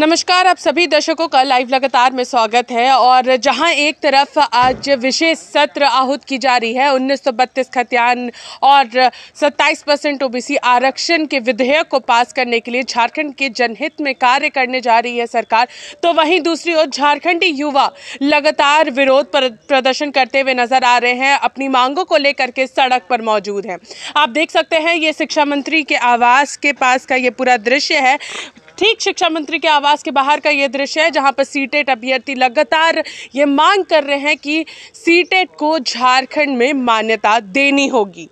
नमस्कार आप सभी दर्शकों का लाइव लगातार में स्वागत है और जहां एक तरफ आज विशेष सत्र आहूत की जा रही है उन्नीस सौ बत्तीस खतियान और 27 परसेंट ओबीसी आरक्षण के विधेयक को पास करने के लिए झारखंड के जनहित में कार्य करने जा रही है सरकार तो वहीं दूसरी ओर झारखंडी युवा लगातार विरोध प्रदर्शन करते हुए नजर आ रहे हैं अपनी मांगों को लेकर के सड़क पर मौजूद हैं आप देख सकते हैं ये शिक्षा मंत्री के आवास के पास का ये पूरा दृश्य है ठीक शिक्षा मंत्री के आवास के बाहर का ये दृश्य है जहां पर सीटेट अभ्यर्थी लगातार ये मांग कर रहे हैं कि सीटेट को झारखंड में मान्यता देनी होगी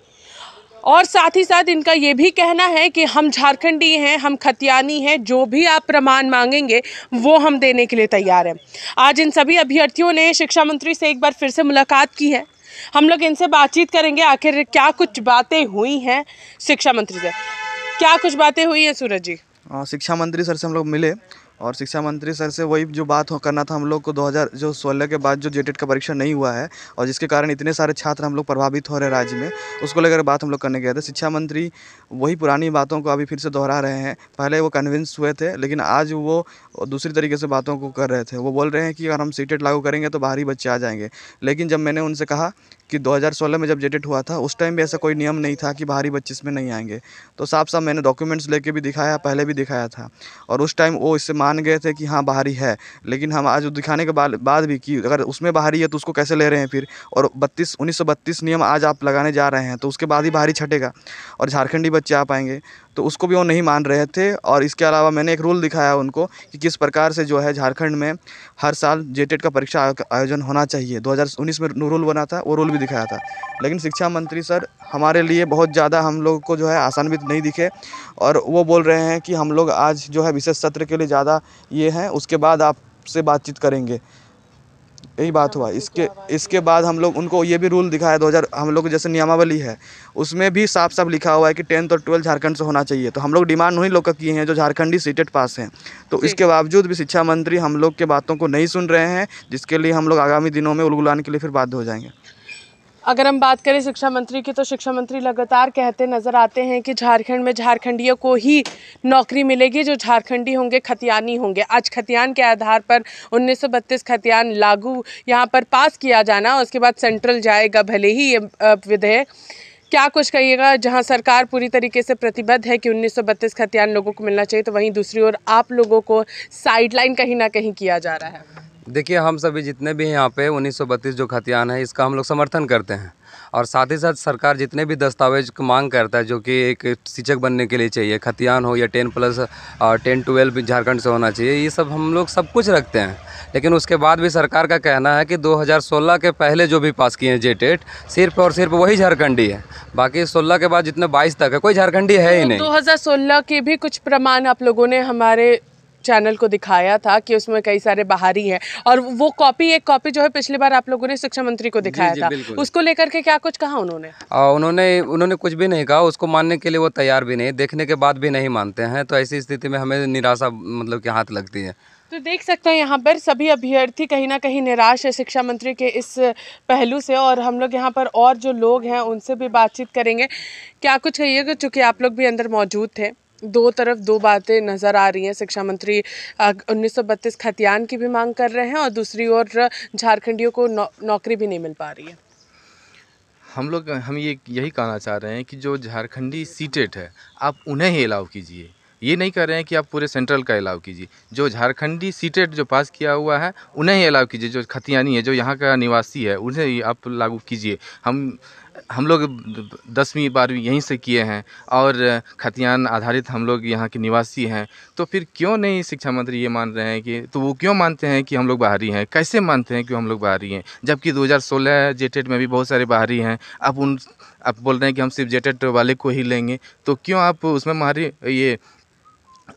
और साथ ही साथ इनका ये भी कहना है कि हम झारखंडी हैं हम खतियानी हैं जो भी आप प्रमाण मांगेंगे वो हम देने के लिए तैयार हैं आज इन सभी अभ्यर्थियों ने शिक्षा मंत्री से एक बार फिर से मुलाकात की है हम लोग इनसे बातचीत करेंगे आखिर क्या कुछ बातें हुई हैं शिक्षा मंत्री से क्या कुछ बातें हुई हैं सूरज जी शिक्षा मंत्री सर से हम लोग मिले और शिक्षा मंत्री सर से वही जो बात हो करना था हम लोग को 2000 जो सोलह के बाद जो जेटेड e का परीक्षा नहीं हुआ है और जिसके कारण इतने सारे छात्र हम लोग प्रभावित हो रहे राज्य में उसको लेकर बात हम लोग करने गए थे शिक्षा मंत्री वही पुरानी बातों को अभी फिर से दोहरा रहे हैं पहले वो कन्विंस हुए थे लेकिन आज वो दूसरी तरीके से बातों को कर रहे थे वो बोल रहे हैं कि अगर हम सी e लागू करेंगे तो बाहरी बच्चे आ जाएंगे लेकिन जब मैंने उनसे कहा कि 2016 में जब जेडेट हुआ था उस टाइम भी ऐसा कोई नियम नहीं था कि बाहरी बच्चे इसमें नहीं आएंगे तो साफ साफ मैंने डॉक्यूमेंट्स लेके भी दिखाया पहले भी दिखाया था और उस टाइम वो इससे मान गए थे कि हाँ बाहरी है लेकिन हम आज दिखाने के बाद भी कि अगर उसमें बाहरी है तो उसको कैसे ले रहे हैं फिर और बत्तीस उन्नीस नियम आज आप लगाने जा रहे हैं तो उसके बाद ही बाहरी छटेगा और झारखंडी बच्चे आ पाएंगे तो उसको भी वो नहीं मान रहे थे और इसके अलावा मैंने एक रूल दिखाया उनको कि किस प्रकार से जो है झारखंड में हर साल जेटेड का परीक्षा आयोजन होना चाहिए 2019 में रूल बना था वो रूल भी भी दिखाया था लेकिन शिक्षा मंत्री सर हमारे लिए बहुत ज़्यादा हम लोग को जो है आसान भी नहीं दिखे और वो बोल रहे हैं कि हम लोग आज जो है विशेष सत्र के लिए ज़्यादा ये हैं उसके बाद आपसे बातचीत करेंगे यही बात हुआ इसके इसके बाद हम लोग उनको ये भी रूल दिखाया दो हम लोग जैसे नियमावली है उसमें भी साफ साफ लिखा हुआ है कि टेंथ और ट्वेल्थ झारखंड से होना चाहिए तो हम लोग डिमांड वही लोग का किए हैं जो झारखंडी सीटेट पास हैं तो इसके बावजूद भी शिक्षा मंत्री हम लोग के बातों को नहीं सुन रहे हैं जिसके लिए हम लोग आगामी दिनों में उलगुलान के लिए फिर बाध्य हो जाएंगे अगर हम बात करें शिक्षा मंत्री की तो शिक्षा मंत्री लगातार कहते नज़र आते हैं कि झारखंड में झारखंडियों को ही नौकरी मिलेगी जो झारखंडी होंगे खतियानी होंगे आज खतियान के आधार पर उन्नीस खतियान लागू यहाँ पर पास किया जाना उसके बाद सेंट्रल जाएगा भले ही ये विधेयक क्या कुछ कहिएगा जहां सरकार पूरी तरीके से प्रतिबद्ध है कि बत्तीस खतियान लोगों को मिलना चाहिए तो वहीं दूसरी ओर आप लोगों को साइडलाइन कहीं ना कहीं किया जा रहा है देखिए हम सभी जितने भी यहाँ पे 1932 जो खतियान है इसका हम लोग समर्थन करते हैं और साथ ही साथ सरकार जितने भी दस्तावेज मांग करता है जो कि एक शिक्षक बनने के लिए चाहिए खतियान हो या टेन प्लस और टेन ट्वेल्व झारखंड से होना चाहिए ये सब हम लोग सब कुछ रखते हैं लेकिन उसके बाद भी सरकार का कहना है कि 2016 के पहले जो भी पास किए हैं जे टेट सिर्फ और सिर्फ वही झारखंडी है बाकी 16 के बाद जितने 22 तक है कोई झारखंडी है ही तो नहीं 2016 के भी कुछ प्रमाण आप लोगों ने हमारे चैनल को दिखाया था कि उसमें कई सारे बाहरी हैं और वो कॉपी एक कॉपी जो है पिछली बार आप लोगों ने शिक्षा मंत्री को दिखाया जी, जी, था उसको लेकर के क्या कुछ कहा उन्होंने आ, उन्होंने उन्होंने कुछ भी नहीं कहा उसको मानने के लिए वो तैयार भी नहीं देखने के बाद भी नहीं मानते हैं तो ऐसी स्थिति में हमें निराशा मतलब की हाथ लगती है तो देख सकते हैं यहाँ पर सभी अभ्यर्थी कहीं ना कहीं निराश है शिक्षा मंत्री के इस पहलू से और हम लोग यहाँ पर और जो लोग हैं उनसे भी बातचीत करेंगे क्या कुछ कहिएगा चूँकि आप लोग भी अंदर मौजूद थे दो तरफ दो बातें नज़र आ रही हैं शिक्षा मंत्री उन्नीस सौ बत्तीस खतियान की भी मांग कर रहे हैं और दूसरी ओर झारखंडियों को नौ, नौकरी भी नहीं मिल पा रही है हम लोग हम ये यही कहना चाह रहे हैं कि जो झारखंडी सीटेट है आप उन्हें ही अलाउ कीजिए ये नहीं कर रहे हैं कि आप पूरे सेंट्रल का अलाउ कीजिए जो झारखंडी सीटेड जो पास किया हुआ है उन्हें ही एलाउ कीजिए जो खतियानी है जो यहाँ का निवासी है उन्हें ही आप लागू कीजिए हम हम लोग दसवीं बारहवीं यहीं से किए हैं और खतियान आधारित हम लोग यहाँ के निवासी हैं तो फिर क्यों नहीं शिक्षा मंत्री ये मान रहे हैं कि तो वो क्यों मानते हैं कि हम लोग बाहरी हैं कैसे मानते हैं कि हम लोग बाहरी हैं जबकि 2016 जेटेड में भी बहुत सारे बाहरी हैं अब उन आप बोल रहे हैं कि हम सिर्फ जेटेड वाले को ही लेंगे तो क्यों आप उसमें मारी ये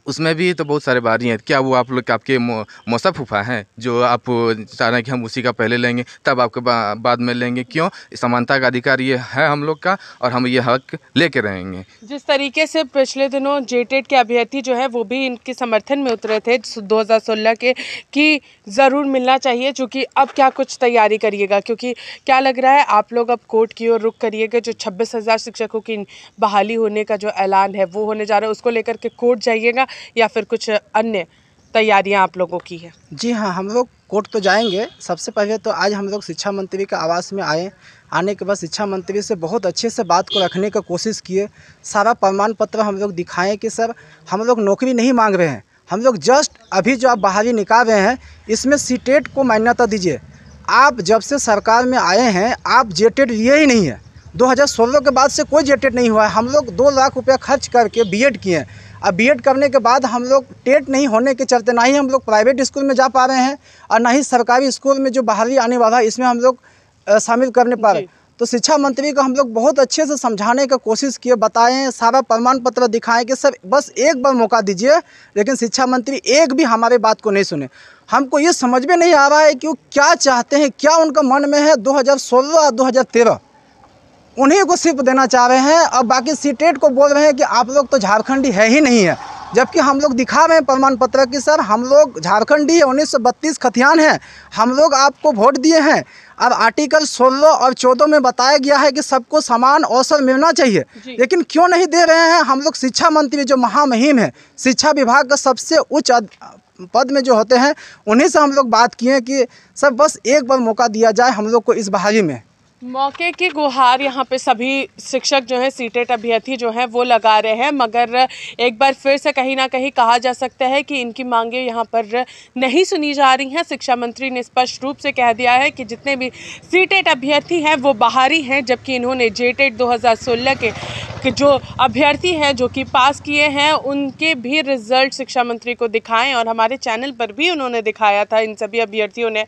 उसमें भी तो बहुत सारे बारी हैं क्या वो आप लोग आपके मौसा फूफा हैं जो आप चाह रहे हैं कि हम उसी का पहले लेंगे तब आपके बा, बाद में लेंगे क्यों समानता का अधिकार ये है हम लोग का और हम ये हक ले कर रहेंगे जिस तरीके से पिछले दिनों जे के अभ्यर्थी जो है वो भी इनके समर्थन में उतरे थे दो के कि ज़रूर मिलना चाहिए चूँकि अब क्या कुछ तैयारी करिएगा क्योंकि क्या लग रहा है आप लोग अब कोर्ट की ओर रुख करिएगा जो छब्बीस हज़ार शिक्षकों की बहाली होने का जो ऐलान है वो होने जा रहा है उसको लेकर के कोर्ट जाइएगा या फिर कुछ अन्य तैयारियां आप लोगों की है जी हाँ हम लोग कोर्ट तो जाएंगे सबसे पहले तो आज हम लोग शिक्षा मंत्री के आवास में आए आने के बाद शिक्षा मंत्री से बहुत अच्छे से बात को रखने का कोशिश किए सारा प्रमाण पत्र हम लोग दिखाएं कि सर हम लोग नौकरी नहीं मांग रहे हैं हम लोग जस्ट अभी जो आप बाहरी निकाल रहे हैं इसमें सीटेट e को मान्यता दीजिए आप जब से सरकार में आए हैं आप जेटेड e लिए ही नहीं है 2016 के बाद से कोई जेटेड नहीं हुआ है हम लोग दो लाख रुपया खर्च करके बीएड किए हैं अब बीएड करने के बाद हम लोग टेट नहीं होने के चलते ना ही हम लोग प्राइवेट स्कूल में जा पा रहे हैं और ना ही सरकारी स्कूल में जो बाहरी आने वाला है इसमें हम लोग शामिल करने पा रहे तो शिक्षा मंत्री को हम लोग बहुत अच्छे से समझाने का कोशिश किए बताएं सारा प्रमाण पत्र दिखाएं कि सर बस एक बार मौका दीजिए लेकिन शिक्षा मंत्री एक भी हमारे बात को नहीं सुने हमको ये समझ में नहीं आ रहा है कि वो क्या चाहते हैं क्या उनका मन में है 2016 और 2013 उन्हीं को सिर्फ देना चाह रहे हैं और बाकी सीटेट को बोल रहे हैं कि आप लोग तो झारखंडी है ही नहीं है जबकि हम लोग दिखा रहे हैं प्रमाण पत्र कि सर हम लोग झारखंडी है उन्नीस सौ बत्तीस खतियान है हम लोग आपको वोट दिए हैं अब आर्टिकल सोलह और चौदह में बताया गया है कि सबको समान अवसर मिलना चाहिए लेकिन क्यों नहीं दे रहे हैं हम लोग शिक्षा मंत्री जो महामहिम है शिक्षा विभाग का सबसे उच्च पद में जो होते हैं उन्हीं से हम लोग बात किए कि सर बस एक बार मौका दिया जाए हम लोग को इस बहाली में मौके की गुहार यहाँ पे सभी शिक्षक जो हैं सीटेट अभ्यर्थी जो हैं वो लगा रहे हैं मगर एक बार फिर से कहीं ना कहीं कहा जा सकता है कि इनकी मांगें यहाँ पर नहीं सुनी जा रही हैं शिक्षा मंत्री ने स्पष्ट रूप से कह दिया है कि जितने भी सीटेट अभ्यर्थी हैं वो बाहरी हैं जबकि इन्होंने जेटेट 2016 के कि जो अभ्यर्थी हैं जो कि पास किए हैं उनके भी रिजल्ट शिक्षा मंत्री को दिखाएं और हमारे चैनल पर भी उन्होंने दिखाया था इन सभी अभ्यर्थियों ने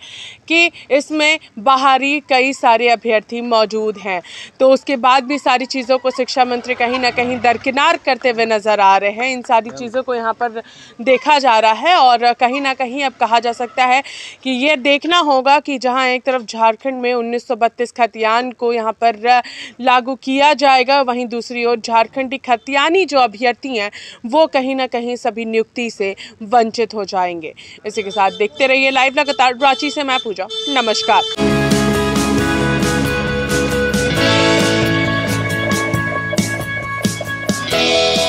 कि इसमें बाहरी कई सारे अभ्यर्थी मौजूद हैं तो उसके बाद भी सारी चीज़ों को शिक्षा मंत्री कहीं ना कहीं दरकिनार करते हुए नज़र आ रहे हैं इन सारी हाँ। चीज़ों को यहाँ पर देखा जा रहा है और कहीं ना कहीं अब कहा जा सकता है कि ये देखना होगा कि जहाँ एक तरफ झारखंड में उन्नीस खतियान को यहाँ पर लागू किया जाएगा वहीं दूसरी दूसरी ओर झारखंड की खतियानी जो अभ्यर्थी हैं वो कहीं ना कहीं सभी नियुक्ति से वंचित हो जाएंगे इसी के साथ देखते रहिए लाइव लगातार रांची से मैं पूजा नमस्कार